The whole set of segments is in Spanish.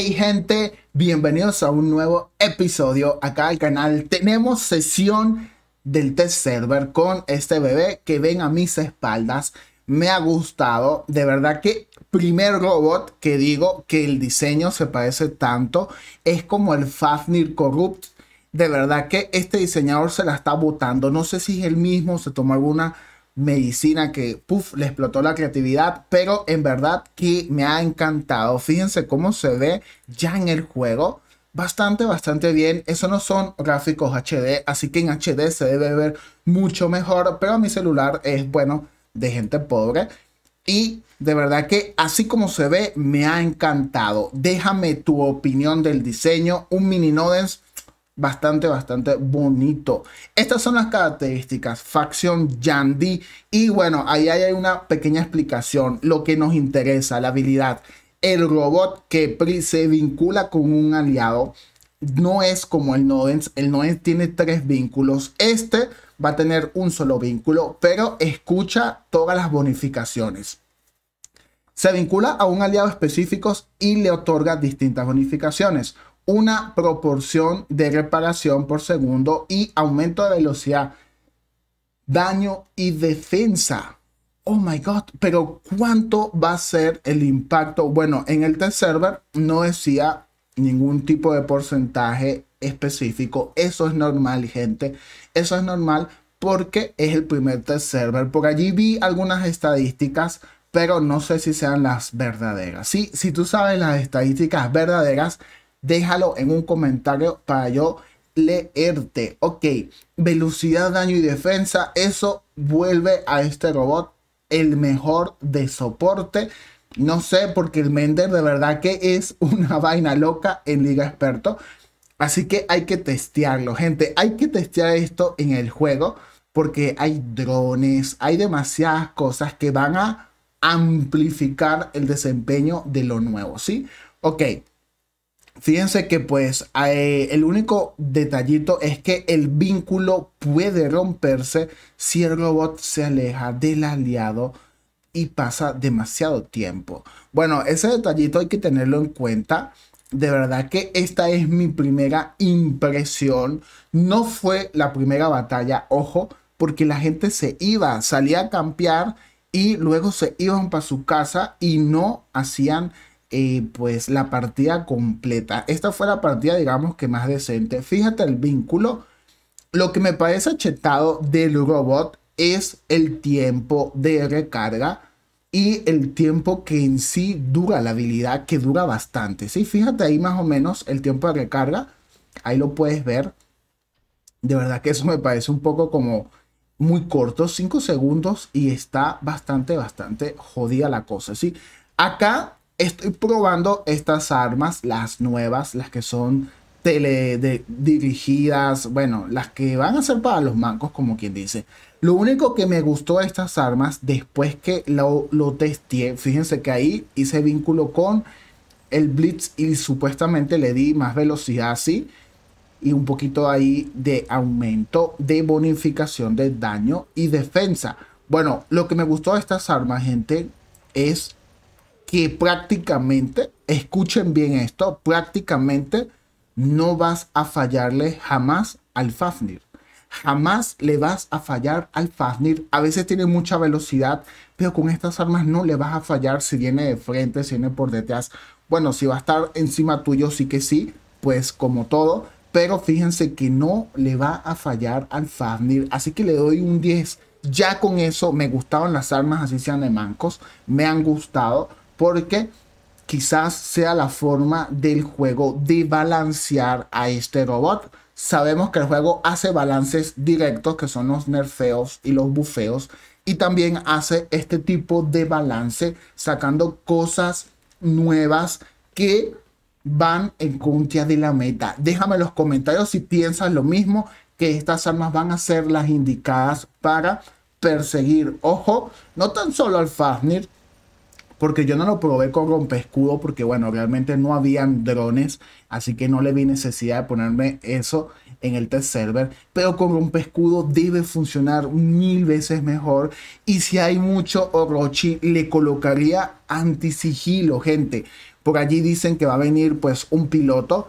Hey gente, bienvenidos a un nuevo episodio acá al canal. Tenemos sesión del test server con este bebé que ven a mis espaldas. Me ha gustado, de verdad que primer robot que digo que el diseño se parece tanto es como el Fafnir Corrupt. De verdad que este diseñador se la está botando. No sé si es el mismo, se toma alguna medicina que, puff, le explotó la creatividad, pero en verdad que me ha encantado. Fíjense cómo se ve ya en el juego. Bastante, bastante bien. Eso no son gráficos HD, así que en HD se debe ver mucho mejor, pero mi celular es, bueno, de gente pobre. Y de verdad que así como se ve, me ha encantado. Déjame tu opinión del diseño. Un mini Nodens bastante, bastante bonito. Estas son las características, facción Yandi. Y bueno, ahí hay una pequeña explicación, lo que nos interesa, la habilidad. El robot que se vincula con un aliado no es como el Nodens. El Nodens tiene tres vínculos. Este va a tener un solo vínculo, pero escucha todas las bonificaciones. Se vincula a un aliado específico y le otorga distintas bonificaciones una proporción de reparación por segundo y aumento de velocidad, daño y defensa. Oh my god, pero ¿cuánto va a ser el impacto? Bueno, en el test server no decía ningún tipo de porcentaje específico. Eso es normal, gente. Eso es normal porque es el primer test server. Por allí vi algunas estadísticas, pero no sé si sean las verdaderas. si tú sabes las estadísticas verdaderas, déjalo en un comentario para yo leerte. Ok, velocidad, daño y defensa, eso vuelve a este robot el mejor de soporte. No sé, porque el Mender de verdad que es una vaina loca en Liga Experto. Así que hay que testearlo, gente. Hay que testear esto en el juego porque hay drones, hay demasiadas cosas que van a amplificar el desempeño de lo nuevo, ¿sí? Ok, Fíjense que pues eh, el único detallito es que el vínculo puede romperse si el robot se aleja del aliado y pasa demasiado tiempo. Bueno, ese detallito hay que tenerlo en cuenta. De verdad que esta es mi primera impresión. No fue la primera batalla, ojo, porque la gente se iba, salía a campear y luego se iban para su casa y no hacían eh, pues la partida completa. Esta fue la partida, digamos que más decente. Fíjate el vínculo. Lo que me parece chetado del robot es el tiempo de recarga y el tiempo que en sí dura la habilidad, que dura bastante. ¿sí? Fíjate ahí más o menos el tiempo de recarga. Ahí lo puedes ver. De verdad que eso me parece un poco como muy corto, 5 segundos y está bastante, bastante jodida la cosa. ¿sí? Acá estoy probando estas armas, las nuevas, las que son tele dirigidas, bueno, las que van a ser para los mancos, como quien dice. Lo único que me gustó de estas armas, después que lo, lo testé, fíjense que ahí hice vínculo con el Blitz y supuestamente le di más velocidad así y un poquito ahí de aumento de bonificación de daño y defensa. Bueno, lo que me gustó de estas armas, gente, es que prácticamente, escuchen bien esto, prácticamente no vas a fallarle jamás al Fafnir. Jamás le vas a fallar al Fafnir. A veces tiene mucha velocidad, pero con estas armas no le vas a fallar si viene de frente, si viene por detrás. Bueno, si va a estar encima tuyo, sí que sí, pues como todo. Pero fíjense que no le va a fallar al Fafnir, así que le doy un 10. Ya con eso me gustaron las armas, así sean de mancos, me han gustado porque quizás sea la forma del juego de balancear a este robot. Sabemos que el juego hace balances directos, que son los nerfeos y los bufeos, y también hace este tipo de balance sacando cosas nuevas que van en contra de la meta. Déjame en los comentarios si piensas lo mismo, que estas armas van a ser las indicadas para perseguir, ojo, no tan solo al Fafnir, porque yo no lo probé con rompescudo, porque bueno, realmente no habían drones, así que no le vi necesidad de ponerme eso en el test server, pero con rompescudo debe funcionar mil veces mejor y si hay mucho Orochi le colocaría antisigilo, gente. Por allí dicen que va a venir pues un piloto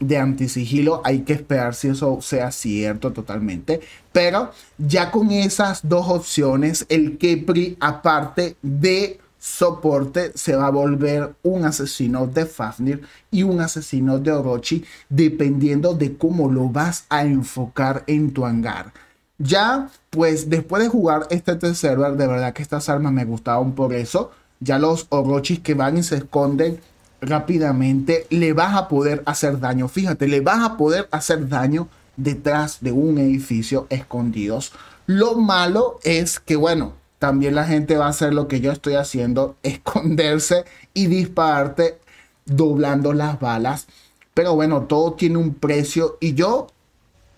de antisigilo, hay que esperar si eso sea cierto totalmente, pero ya con esas dos opciones, el Kepri aparte de soporte se va a volver un asesino de Fafnir y un asesino de Orochi, dependiendo de cómo lo vas a enfocar en tu hangar. Ya, pues después de jugar este server, de verdad que estas armas me gustaban por eso. Ya los Orochis que van y se esconden rápidamente, le vas a poder hacer daño. Fíjate, le vas a poder hacer daño detrás de un edificio escondidos. Lo malo es que, bueno, también la gente va a hacer lo que yo estoy haciendo, esconderse y dispararte doblando las balas. Pero bueno, todo tiene un precio y yo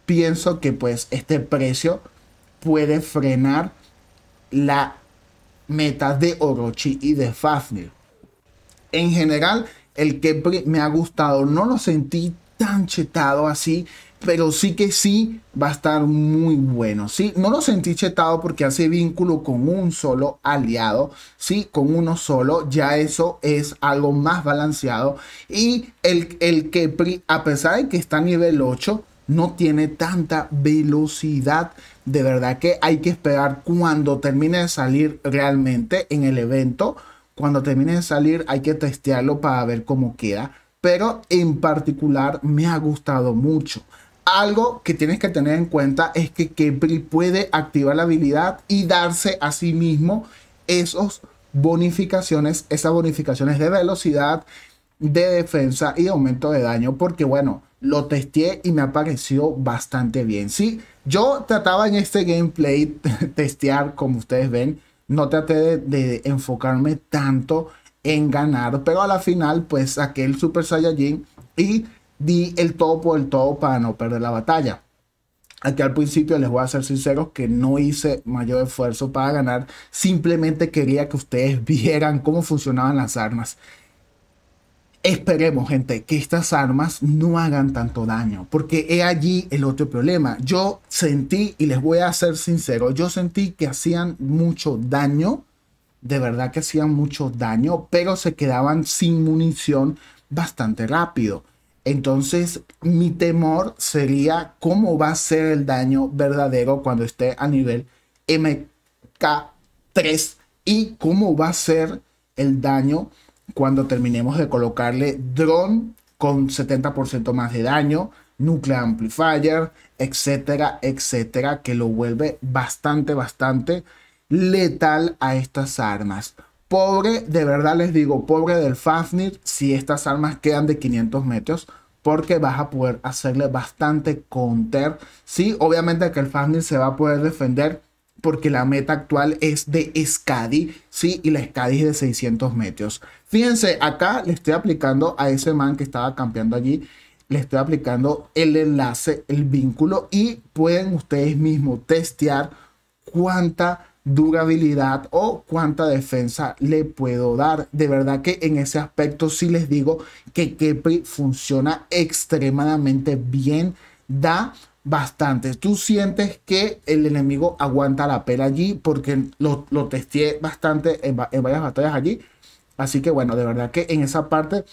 pienso que pues este precio puede frenar la meta de Orochi y de Fafnir. En general, el que me ha gustado, no lo sentí tan chetado así pero sí que sí va a estar muy bueno, ¿sí? No lo sentí chetado porque hace vínculo con un solo aliado, ¿sí? Con uno solo, ya eso es algo más balanceado. Y el, el Kepri, a pesar de que está a nivel 8, no tiene tanta velocidad. De verdad que hay que esperar cuando termine de salir realmente en el evento. Cuando termine de salir hay que testearlo para ver cómo queda. Pero en particular me ha gustado mucho algo que tienes que tener en cuenta es que Kepri puede activar la habilidad y darse a sí mismo esos bonificaciones, esas bonificaciones de velocidad, de defensa y de aumento de daño, porque bueno, lo testé y me ha parecido bastante bien. Sí, yo trataba en este gameplay testear, como ustedes ven, no traté de, enfocarme tanto en ganar, pero a la final pues saqué el Super Saiyajin y di el todo por el todo para no perder la batalla. Aquí al principio les voy a ser sinceros que no hice mayor esfuerzo para ganar, simplemente quería que ustedes vieran cómo funcionaban las armas. Esperemos, gente, que estas armas no hagan tanto daño, porque he allí el otro problema. Yo sentí, y les voy a ser sincero, yo sentí que hacían mucho daño, de verdad que hacían mucho daño, pero se quedaban sin munición bastante rápido. Entonces, mi temor sería cómo va a ser el daño verdadero cuando esté a nivel MK3 y cómo va a ser el daño cuando terminemos de colocarle drone con 70% más de daño, nuclear amplifier, etcétera, etcétera, que lo vuelve bastante, bastante letal a estas armas. Pobre, de verdad les digo, pobre del Fafnir si estas armas quedan de 500 metros. Porque vas a poder hacerle bastante counter. Sí, obviamente que el Fafnir se va a poder defender. Porque la meta actual es de Scadi Sí, y la Scadi es de 600 metros. Fíjense, acá le estoy aplicando a ese man que estaba campeando allí le estoy aplicando el enlace, el vínculo y pueden ustedes mismos testear cuánta durabilidad o cuánta defensa le puedo dar. De verdad que en ese aspecto si les digo que Kepri funciona extremadamente bien, da bastante. Tú sientes que el enemigo aguanta la pela allí porque lo, lo testé bastante en, en varias batallas allí. Así que bueno, de verdad que en esa parte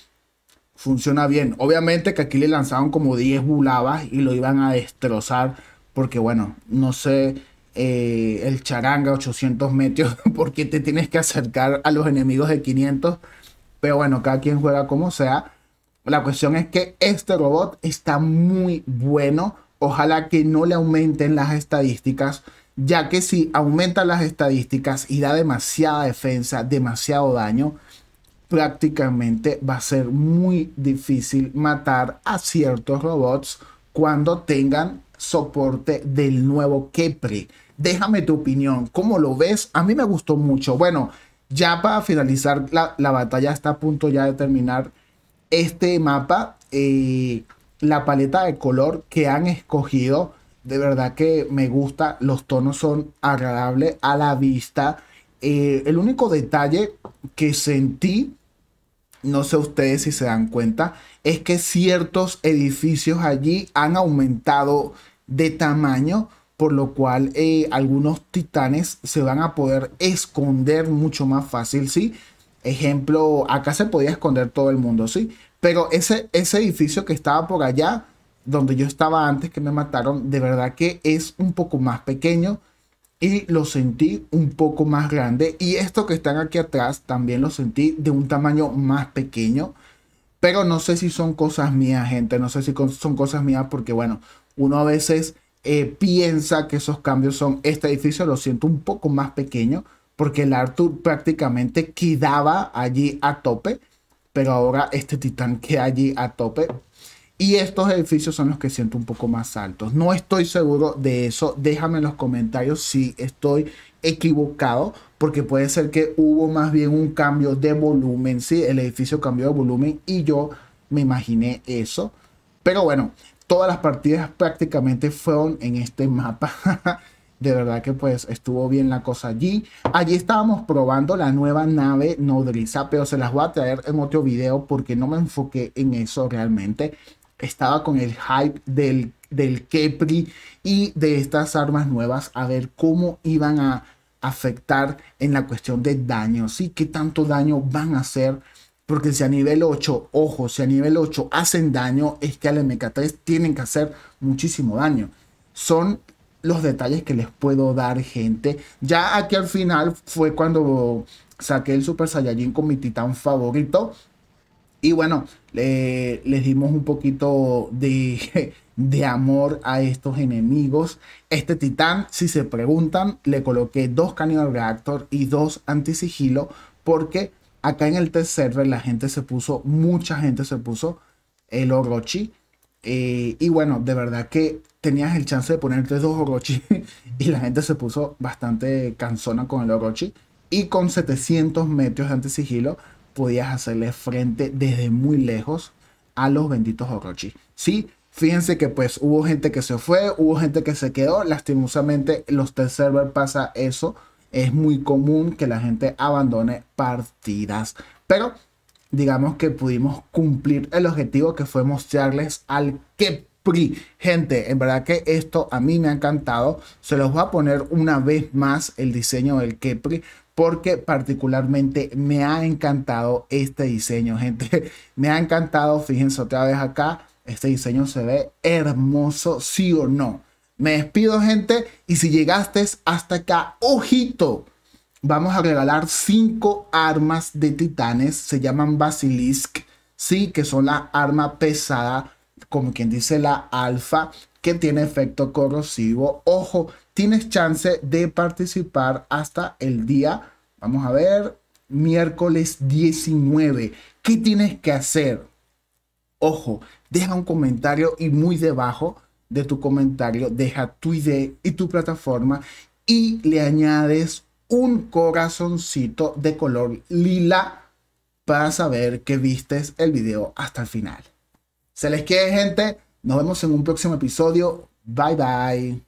funciona bien. Obviamente que aquí le lanzaron como 10 bulabas y lo iban a destrozar porque bueno, no sé eh, el charanga 800 metros porque te tienes que acercar a los enemigos de 500. Pero bueno, cada quien juega como sea. La cuestión es que este robot está muy bueno. Ojalá que no le aumenten las estadísticas, ya que si aumenta las estadísticas y da demasiada defensa, demasiado daño, prácticamente va a ser muy difícil matar a ciertos robots cuando tengan soporte del nuevo Kepri. Déjame tu opinión, ¿cómo lo ves? A mí me gustó mucho. Bueno, ya para finalizar, la, batalla está a punto ya de terminar. Este mapa, y eh, la paleta de color que han escogido, de verdad que me gusta. Los tonos son agradables a la vista. Eh, el único detalle que sentí, no sé ustedes si se dan cuenta, es que ciertos edificios allí han aumentado de tamaño por lo cual eh, algunos titanes se van a poder esconder mucho más fácil, ¿sí? Ejemplo, acá se podía esconder todo el mundo, ¿sí? Pero ese, ese edificio que estaba por allá, donde yo estaba antes que me mataron, de verdad que es un poco más pequeño y lo sentí un poco más grande. Y esto que están aquí atrás también lo sentí de un tamaño más pequeño. Pero no sé si son cosas mías, gente. No sé si son cosas mías porque, bueno, uno a veces eh, piensa que esos cambios son, este edificio lo siento un poco más pequeño, porque el Arthur prácticamente quedaba allí a tope, pero ahora este titán queda allí a tope. Y estos edificios son los que siento un poco más altos. No estoy seguro de eso. Déjame en los comentarios si estoy equivocado, porque puede ser que hubo más bien un cambio de volumen. si el edificio cambió de volumen y yo me imaginé eso. Pero bueno, todas las partidas prácticamente fueron en este mapa. de verdad que pues estuvo bien la cosa allí. Allí estábamos probando la nueva nave nodriza, pero se las voy a traer en otro video porque no me enfoqué en eso realmente. Estaba con el hype del, del Kepri y de estas armas nuevas a ver cómo iban a afectar en la cuestión de daño, ¿sí? ¿Qué tanto daño van a hacer? Porque si a nivel 8, ojo, si a nivel 8 hacen daño, es que al MK3 tienen que hacer muchísimo daño. Son los detalles que les puedo dar, gente. Ya aquí al final fue cuando saqué el Super Saiyajin con mi titán favorito. Y bueno, les dimos un poquito de, de amor a estos enemigos. Este titán, si se preguntan, le coloqué dos Canyon Reactor y dos Anti-Sigilo porque Acá en el test server la gente se puso, mucha gente se puso el Orochi. Eh, y bueno, de verdad que tenías el chance de ponerte dos Orochi y la gente se puso bastante cansona con el Orochi. Y con 700 metros de sigilo podías hacerle frente desde muy lejos a los benditos Orochi. Sí, fíjense que pues hubo gente que se fue, hubo gente que se quedó. Lastimosamente los test server pasa eso es muy común que la gente abandone partidas. Pero digamos que pudimos cumplir el objetivo que fue mostrarles al Kepri. Gente, en verdad que esto a mí me ha encantado. Se los voy a poner una vez más el diseño del Kepri porque particularmente me ha encantado este diseño, gente. Me ha encantado, fíjense otra vez acá, este diseño se ve hermoso, sí o no. Me despido, gente. Y si llegaste hasta acá, ojito, vamos a regalar cinco armas de titanes. Se llaman Basilisk, sí, que son la arma pesada, como quien dice la alfa, que tiene efecto corrosivo. Ojo, tienes chance de participar hasta el día, vamos a ver, miércoles 19. ¿Qué tienes que hacer? Ojo, deja un comentario y muy debajo de tu comentario, deja tu ID y tu plataforma y le añades un corazoncito de color lila para saber que vistes el video hasta el final. Se les quiere gente, nos vemos en un próximo episodio. Bye bye.